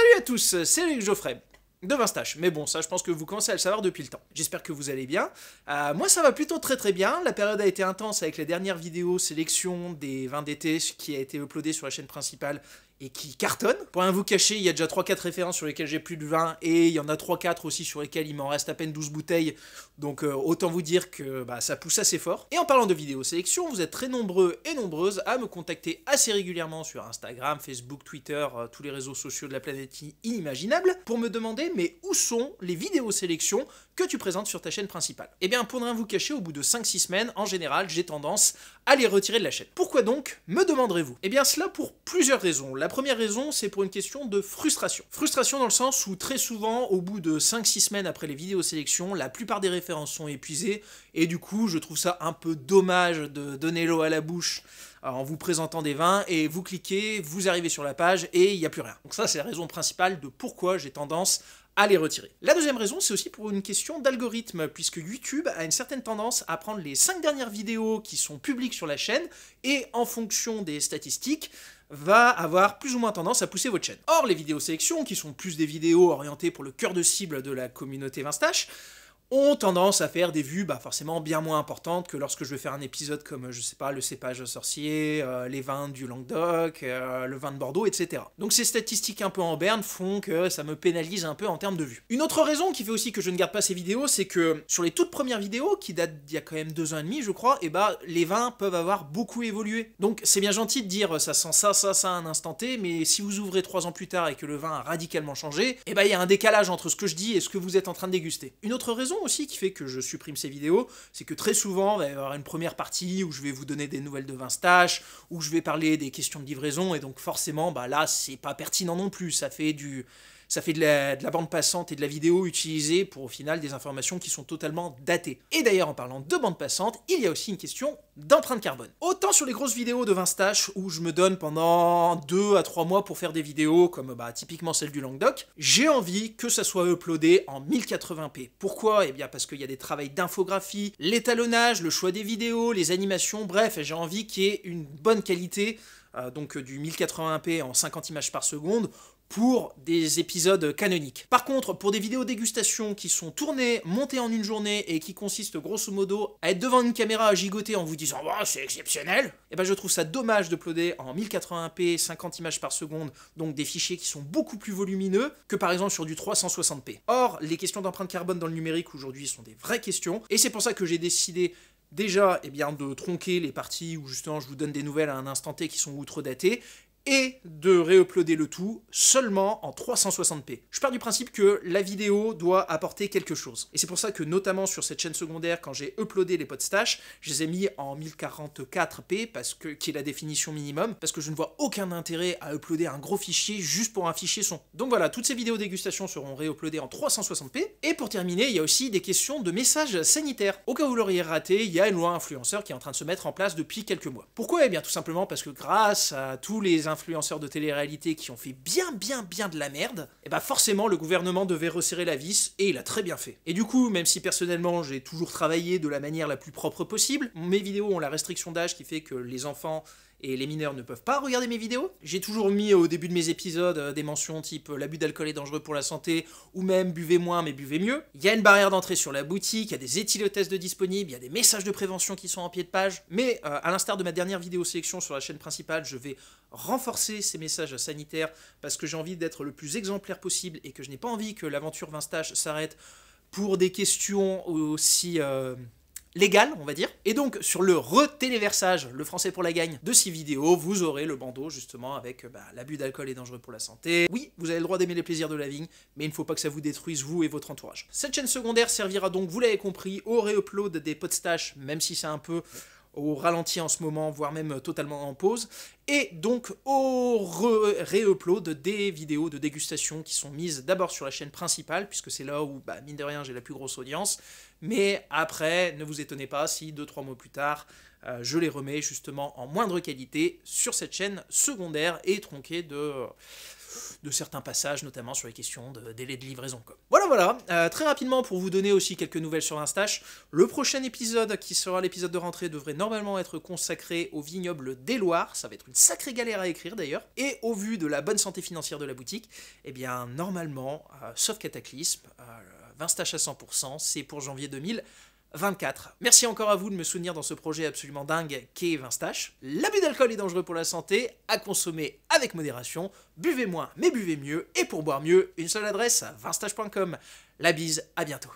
Salut à tous, c'est Geoffrey de Vinstache. Mais bon, ça, je pense que vous commencez à le savoir depuis le temps. J'espère que vous allez bien. Euh, moi, ça va plutôt très très bien. La période a été intense avec les dernières vidéos sélection des vins d'été qui a été uploadée sur la chaîne principale et qui cartonne. Pour rien vous cacher, il y a déjà 3-4 références sur lesquelles j'ai plus de 20 et il y en a 3-4 aussi sur lesquelles il m'en reste à peine 12 bouteilles, donc euh, autant vous dire que bah, ça pousse assez fort. Et en parlant de vidéos sélection, vous êtes très nombreux et nombreuses à me contacter assez régulièrement sur Instagram, Facebook, Twitter, euh, tous les réseaux sociaux de la planète inimaginable, pour me demander mais où sont les vidéos sélections que tu présentes sur ta chaîne principale Eh bien, pour ne rien vous cacher, au bout de 5-6 semaines, en général, j'ai tendance à les retirer de la chaîne. Pourquoi donc, me demanderez-vous Eh bien, cela pour plusieurs raisons. La première raison, c'est pour une question de frustration. Frustration dans le sens où très souvent, au bout de 5-6 semaines après les vidéos sélections, la plupart des références sont épuisées, et du coup, je trouve ça un peu dommage de donner l'eau à la bouche euh, en vous présentant des vins, et vous cliquez, vous arrivez sur la page, et il n'y a plus rien. Donc ça, c'est la raison principale de pourquoi j'ai tendance à les retirer. La deuxième raison, c'est aussi pour une question d'algorithme, puisque YouTube a une certaine tendance à prendre les 5 dernières vidéos qui sont publiques sur la chaîne, et en fonction des statistiques, va avoir plus ou moins tendance à pousser votre chaîne. Or, les vidéos sélection, qui sont plus des vidéos orientées pour le cœur de cible de la communauté Vinstache, ont tendance à faire des vues bah, forcément bien moins importantes que lorsque je vais faire un épisode comme, je sais pas, le cépage sorcier, euh, les vins du Languedoc, euh, le vin de Bordeaux, etc. Donc ces statistiques un peu en berne font que ça me pénalise un peu en termes de vues. Une autre raison qui fait aussi que je ne garde pas ces vidéos, c'est que sur les toutes premières vidéos, qui datent d'il y a quand même deux ans et demi, je crois, et eh bah les vins peuvent avoir beaucoup évolué. Donc c'est bien gentil de dire ça sent ça, ça, ça un instant T, mais si vous ouvrez trois ans plus tard et que le vin a radicalement changé, et eh bah il y a un décalage entre ce que je dis et ce que vous êtes en train de déguster. Une autre raison, aussi qui fait que je supprime ces vidéos, c'est que très souvent, il va y avoir une première partie où je vais vous donner des nouvelles de Vinstache, où je vais parler des questions de livraison, et donc forcément, bah là, c'est pas pertinent non plus, ça fait du ça fait de la, bande passante et de la vidéo utilisée pour au final des informations qui sont totalement datées. Et d'ailleurs, en parlant de bande passante, il y a aussi une question d'empreinte carbone. Autant sur les grosses vidéos de Vinstache où je me donne pendant 2 à 3 mois pour faire des vidéos comme bah, typiquement celle du Languedoc, j'ai envie que ça soit uploadé en 1080p. Pourquoi Eh bien parce qu'il y a des travails d'infographie, l'étalonnage, le choix des vidéos, les animations, bref, j'ai envie qu'il y ait une bonne qualité euh, donc du 1080p en 50 images par seconde pour des épisodes canoniques. Par contre, pour des vidéos dégustation qui sont tournées, montées en une journée et qui consistent grosso modo à être devant une caméra à gigoter en vous disant « c'est exceptionnel !» Eh ben je trouve ça dommage de d'uploader en 1080p, 50 images par seconde, donc des fichiers qui sont beaucoup plus volumineux que par exemple sur du 360p. Or, les questions d'empreinte carbone dans le numérique aujourd'hui sont des vraies questions, et c'est pour ça que j'ai décidé déjà eh bien, de tronquer les parties où justement je vous donne des nouvelles à un instant T qui sont outre-datées, et de réuploader le tout seulement en 360p. Je pars du principe que la vidéo doit apporter quelque chose. Et c'est pour ça que notamment sur cette chaîne secondaire, quand j'ai uploadé les Stash, je les ai mis en 1044p, parce que, qui est la définition minimum, parce que je ne vois aucun intérêt à uploader un gros fichier juste pour un fichier son. Donc voilà, toutes ces vidéos dégustations seront réuploadées en 360p. Et pour terminer, il y a aussi des questions de messages sanitaires. Au cas où vous l'auriez raté, il y a une loi influenceur qui est en train de se mettre en place depuis quelques mois. Pourquoi Eh bien tout simplement parce que grâce à tous les influenceurs de télé-réalité qui ont fait bien bien bien de la merde, et eh bah ben, forcément le gouvernement devait resserrer la vis, et il a très bien fait. Et du coup, même si personnellement j'ai toujours travaillé de la manière la plus propre possible, mes vidéos ont la restriction d'âge qui fait que les enfants et les mineurs ne peuvent pas regarder mes vidéos. J'ai toujours mis au début de mes épisodes euh, des mentions type euh, l'abus d'alcool est dangereux pour la santé ou même buvez moins mais buvez mieux. Il y a une barrière d'entrée sur la boutique, il y a des étiquettes de disponibles, il y a des messages de prévention qui sont en pied de page. Mais euh, à l'instar de ma dernière vidéo sélection sur la chaîne principale, je vais renforcer ces messages sanitaires parce que j'ai envie d'être le plus exemplaire possible et que je n'ai pas envie que l'aventure Vinstache s'arrête pour des questions aussi légal, on va dire. Et donc, sur le retéléversage, le français pour la gagne, de ces vidéos, vous aurez le bandeau, justement, avec euh, bah, l'abus d'alcool est dangereux pour la santé. Oui, vous avez le droit d'aimer les plaisirs de la vigne, mais il ne faut pas que ça vous détruise, vous et votre entourage. Cette chaîne secondaire servira donc, vous l'avez compris, au re-upload des podstaches, même si c'est un peu au ralenti en ce moment, voire même totalement en pause, et donc au re-upload des vidéos de dégustation qui sont mises d'abord sur la chaîne principale, puisque c'est là où, bah, mine de rien, j'ai la plus grosse audience, mais après, ne vous étonnez pas si deux, trois mois plus tard, euh, je les remets justement en moindre qualité sur cette chaîne secondaire et tronquée de de certains passages, notamment sur les questions de délai de livraison. Voilà, voilà. Euh, très rapidement, pour vous donner aussi quelques nouvelles sur Instache, le prochain épisode, qui sera l'épisode de rentrée, devrait normalement être consacré au vignoble des Loires. Ça va être une sacrée galère à écrire d'ailleurs. Et au vu de la bonne santé financière de la boutique, eh bien, normalement, euh, sauf cataclysme, euh, à 100%, c'est pour janvier 2000. 24. Merci encore à vous de me soutenir dans ce projet absolument dingue qu'est Vinstache. L'abus d'alcool est dangereux pour la santé, à consommer avec modération, buvez moins mais buvez mieux, et pour boire mieux, une seule adresse, vinstache.com. La bise, à bientôt.